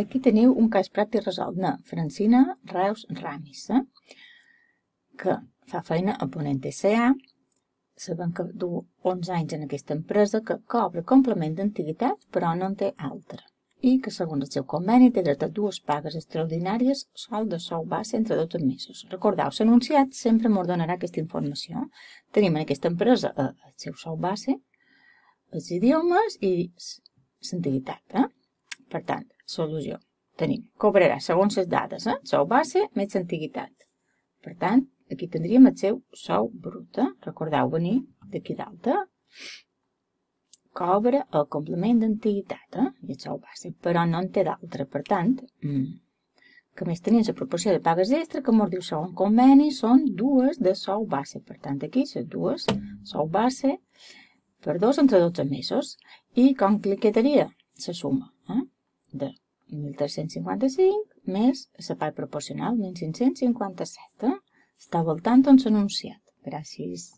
Aquí teniu un cas pràctic resolt de Francina Reus Ramis, eh? que fa feina a Ponent SA, sabem que du 11 anys en aquesta empresa, que cobra complement d'antiguitat però no en té altra i que, segons el seu conveni, té dret a dues pagues extraordinàries sol de sou base entre 12 mesos. Recordeu, l'anunciat sempre m'ordonarà aquesta informació. Tenim en aquesta empresa eh, el seu sou base, els idiomes i l'antiguitat. Eh? Per tant, solució. Tenim, cobrarà segons les dades, eh? sou base més antiguitat. Per tant, aquí tindríem el seu sou brut, eh? recordeu venir d'aquí dalt, eh? cobra el complement d'antiguitat, eh? i el sou base, però no en té d'altre, per tant, mm, que més tenim la proporció de pagues extra, que mos diu segon conveni, són dues de sou base, per tant, aquí les dues sou base per dos entre 12 mesos, i com li quedaria? Se suma, eh? de 1.355 més la part proporcional, 1.557. Eh? Està voltant on s'ha anunciat. Gràcies.